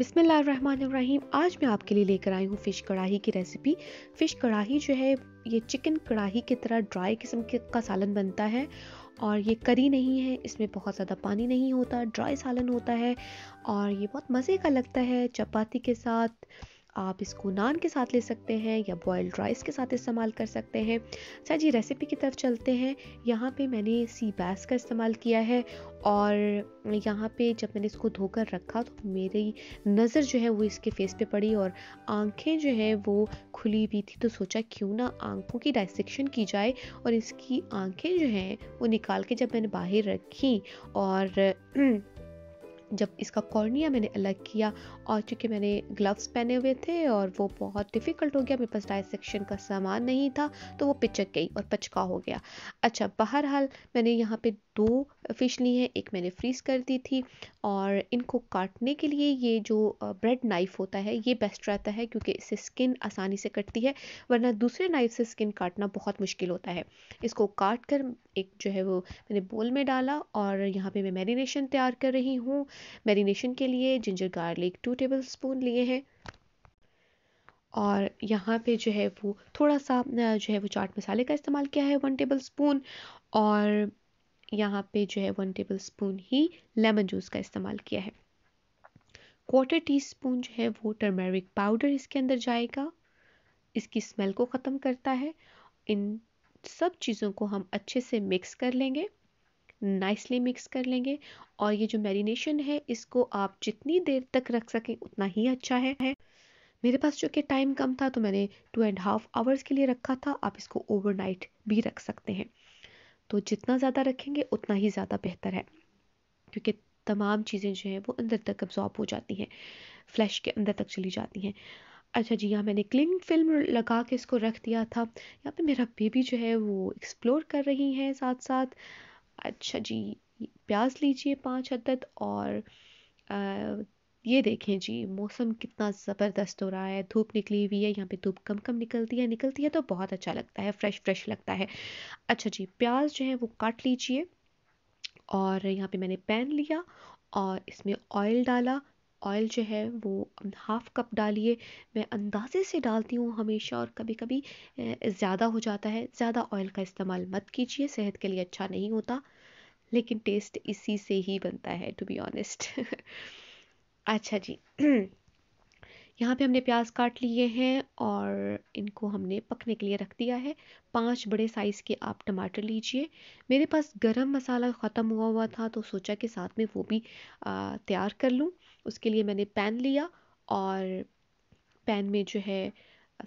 बिसमीम आज मैं आपके लिए लेकर आई हूँ फ़िश कढ़ाई की रेसिपी फ़िश कढ़ाई जो है ये चिकन कढ़ाई की तरह ड्राई किस्म के का सालन बनता है और ये करी नहीं है इसमें बहुत ज़्यादा पानी नहीं होता ड्राई सालन होता है और ये बहुत मज़े का लगता है चपाती के साथ आप इसको नान के साथ ले सकते हैं या बॉयल्ड राइस के साथ इस्तेमाल कर सकते हैं अच्छा जी रेसिपी की तरफ चलते हैं यहाँ पे मैंने सी बैस का इस्तेमाल किया है और यहाँ पे जब मैंने इसको धोकर रखा तो मेरी नज़र जो है वो इसके फेस पे पड़ी और आंखें जो है वो खुली हुई थी तो सोचा क्यों ना आंखों की डाइसेक्शन की जाए और इसकी आंखें जो हैं वो निकाल के जब मैंने बाहर रखी और जब इसका कॉर्निया मैंने अलग किया और चूँकि मैंने ग्लव्स पहने हुए थे और वो बहुत डिफ़िकल्ट हो गया मेरे पास डायसेक्शन का सामान नहीं था तो वो पिचक गई और पचका हो गया अच्छा बहरहाल मैंने यहाँ पे दो फ़िश ली हैं एक मैंने फ्रीज़ कर दी थी और इनको काटने के लिए ये जो ब्रेड नाइफ़ होता है ये बेस्ट रहता है क्योंकि इससे स्किन आसानी से कटती है वरना दूसरे नाइफ़ से स्किन काटना बहुत मुश्किल होता है इसको काट कर एक जो है वो मैंने बोल में डाला और यहाँ पे मैं मैरिनेशन तैयार कर रही हूँ मैरिनेशन के लिए ginger garlic two tablespoon लिए हैं और यहाँ पे जो है वो थोड़ा सा जो है वो चाट मसाले का इस्तेमाल किया है वन टेबल स्पून और यहाँ पे जो है वन टेबल स्पून ही लेमन जूस का इस्तेमाल किया है क्वार्टर टी स्पून जो है वो टर्मेरिक पाउडर इसके अंदर जाएगा इसकी स्मेल को ख़त्म करता है इन सब चीज़ों को हम अच्छे से मिक्स कर लेंगे नाइसली मिक्स कर लेंगे और ये जो मैरिनेशन है इसको आप जितनी देर तक रख सकें उतना ही अच्छा है मेरे पास चूँकि टाइम कम था तो मैंने टू एंड हाफ आवर्स के लिए रखा था आप इसको ओवरनाइट भी रख सकते हैं तो जितना ज़्यादा रखेंगे उतना ही ज़्यादा बेहतर है क्योंकि तमाम चीज़ें जो हैं वो अंदर तक अब्जॉर्ब हो जाती हैं फ्लैश के अंदर तक चली जाती हैं अच्छा जी यहाँ मैंने क्लिंग फिल्म लगा के इसको रख दिया था यहाँ पे मेरा बेबी जो है वो एक्सप्लोर कर रही हैं साथ साथ अच्छा जी प्याज लीजिए पाँच अदद और आ, ये देखें जी मौसम कितना ज़बरदस्त हो रहा है धूप निकली हुई है यहाँ पे धूप कम कम निकलती है निकलती है तो बहुत अच्छा लगता है फ्रेश फ्रेश लगता है अच्छा जी प्याज जो है वो काट लीजिए और यहाँ पे मैंने पैन लिया और इसमें ऑयल डाला ऑयल जो है वो हाफ़ कप डालिए मैं अंदाज़े से डालती हूँ हमेशा और कभी कभी ज़्यादा हो जाता है ज़्यादा ऑयल का इस्तेमाल मत कीजिए सेहत के लिए अच्छा नहीं होता लेकिन टेस्ट इसी से ही बनता है टू बी ऑनेस्ट अच्छा जी यहाँ पे हमने प्याज काट लिए हैं और इनको हमने पकने के लिए रख दिया है पांच बड़े साइज़ के आप टमाटर लीजिए मेरे पास गरम मसाला ख़त्म हुआ हुआ था तो सोचा कि साथ में वो भी तैयार कर लूँ उसके लिए मैंने पैन लिया और पैन में जो है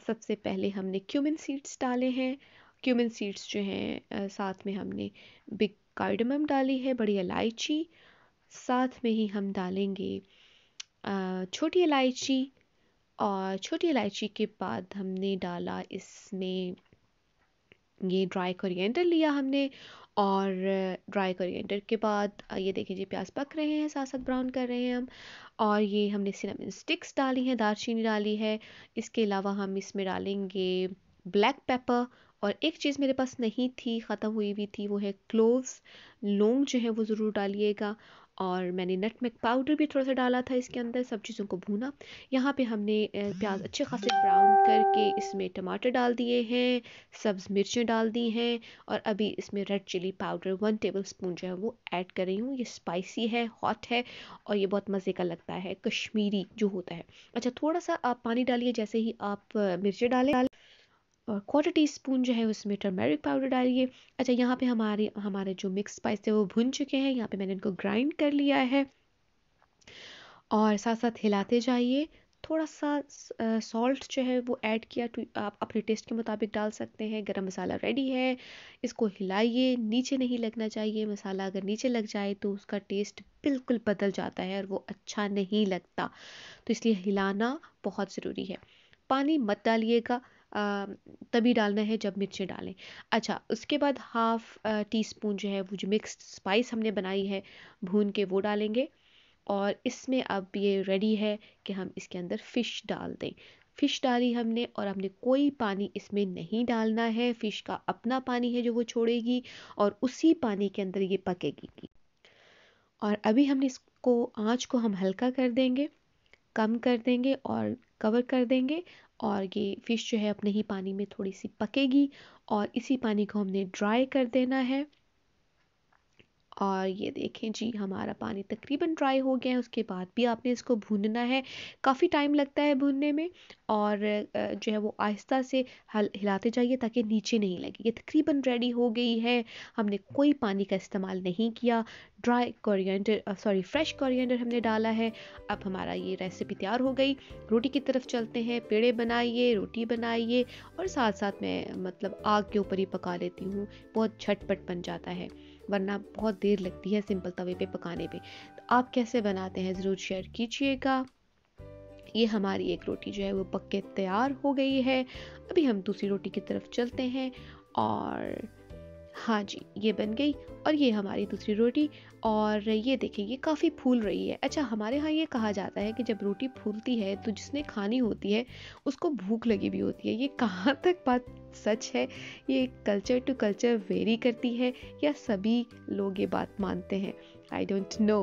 सबसे पहले हमने क्यूमिन सीड्स डाले हैं क्यूमिन सीड्स जो हैं साथ में हमने बिग कार्डमम डाली है बड़ी इलायची साथ में ही हम डालेंगे छोटी इलायची और छोटी इलायची के बाद हमने डाला इसमें ये ड्राई कोरिएंडर लिया हमने और ड्राई कोरिएंडर के बाद ये देखिए जी प्याज पक रहे हैं साथ साथ ब्राउन कर रहे हैं हम और ये हमने सिनेमन स्टिक्स डाली हैं दालचीनी डाली है इसके अलावा हम इसमें डालेंगे ब्लैक पेपर और एक चीज़ मेरे पास नहीं थी ख़त्म हुई हुई थी वो है क्लोव्स लौंग जो है वो ज़रूर डालिएगा और मैंने नटमेक पाउडर भी थोड़ा सा डाला था इसके अंदर सब चीज़ों को भूना यहाँ पे हमने प्याज अच्छे खासे ब्राउन करके इसमें टमाटर डाल दिए हैं सब्ज़ मिर्चें डाल दी हैं और अभी इसमें red chilli powder one tablespoon जो है वो ऐड कर रही हूँ ये स्पाइसी है हॉट है और ये बहुत मज़े का लगता है कश्मीरी जो होता है अच्छा थोड़ा सा आप पानी डालिए जैसे ही आप मिर्चें डालें और क्वार्टर टी स्पून जो है उसमें टर्मेरिक पाउडर डालिए अच्छा यहाँ पे हमारे हमारे जो मिक्स स्पाइस थे वो भुन चुके हैं यहाँ पे मैंने इनको ग्राइंड कर लिया है और साथ साथ हिलाते जाइए थोड़ा सा सॉल्ट जो है वो ऐड किया आप अपने टेस्ट के मुताबिक डाल सकते हैं गरम मसाला रेडी है इसको हिलाइए नीचे नहीं लगना चाहिए मसाला अगर नीचे लग जाए तो उसका टेस्ट बिल्कुल बदल जाता है और वो अच्छा नहीं लगता तो इसलिए हिलाना बहुत ज़रूरी है पानी मत डालिएगा तभी डालना है जब मिर्चें डालें अच्छा उसके बाद हाफ़ टी स्पून जो है वो जो मिक्स स्पाइस हमने बनाई है भून के वो डालेंगे और इसमें अब ये रेडी है कि हम इसके अंदर फ़िश डाल दें फ़िश डाली हमने और हमने कोई पानी इसमें नहीं डालना है फ़िश का अपना पानी है जो वो छोड़ेगी और उसी पानी के अंदर ये पकेगी और अभी हमने इसको आँच को हम हल्का कर देंगे कम कर देंगे और कवर कर देंगे और ये फ़िश जो है अपने ही पानी में थोड़ी सी पकेगी और इसी पानी को हमने ड्राई कर देना है और ये देखें जी हमारा पानी तकरीबन ड्राई हो गया है उसके बाद भी आपने इसको भूनना है काफ़ी टाइम लगता है भूनने में और जो है वो आहिस्ता से हल हिलाते जाइए ताकि नीचे नहीं लगे ये तकरीबन रेडी हो गई है हमने कोई पानी का इस्तेमाल नहीं किया dry coriander sorry fresh coriander हमने डाला है अब हमारा ये रेसिपी तैयार हो गई रोटी की तरफ चलते हैं पेड़े बनाइए रोटी बनाइए और साथ साथ मैं मतलब आग के ऊपर ही पका लेती हूँ बहुत झटपट बन जाता है वरना बहुत देर लगती है सिंपल तवे पे पकाने पे तो आप कैसे बनाते हैं ज़रूर शेयर कीजिएगा ये हमारी एक रोटी जो है वो पक के तैयार हो गई है अभी हम दूसरी रोटी की तरफ चलते हैं और हाँ जी ये बन गई और ये हमारी दूसरी रोटी और ये देखिए ये काफ़ी फूल रही है अच्छा हमारे यहाँ ये कहा जाता है कि जब रोटी फूलती है तो जिसने खानी होती है उसको भूख लगी भी होती है ये कहाँ तक बात सच है ये कल्चर टू कल्चर वेरी करती है या सभी लोग ये बात मानते हैं आई डोंट नो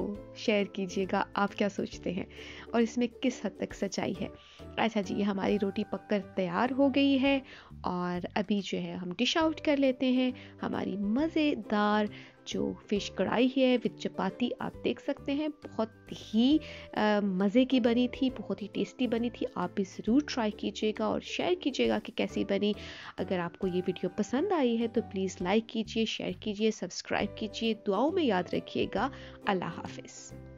शेयर कीजिएगा आप क्या सोचते हैं और इसमें किस हद तक सच्चाई है अच्छा जी हमारी रोटी पककर तैयार हो गई है और अभी जो है हम डिश आउट कर लेते हैं हमारी मज़ेदार जो फ़िश कढ़ाई है विद चपाती आप देख सकते हैं बहुत ही मज़े की बनी थी बहुत ही टेस्टी बनी थी आप भी ज़रूर ट्राई कीजिएगा और शेयर कीजिएगा कि कैसी बनी अगर आपको ये वीडियो पसंद आई है तो प्लीज़ लाइक कीजिए शेयर कीजिए सब्सक्राइब कीजिए दुआओं में याद रखिएगा अल्लाह हाफिज़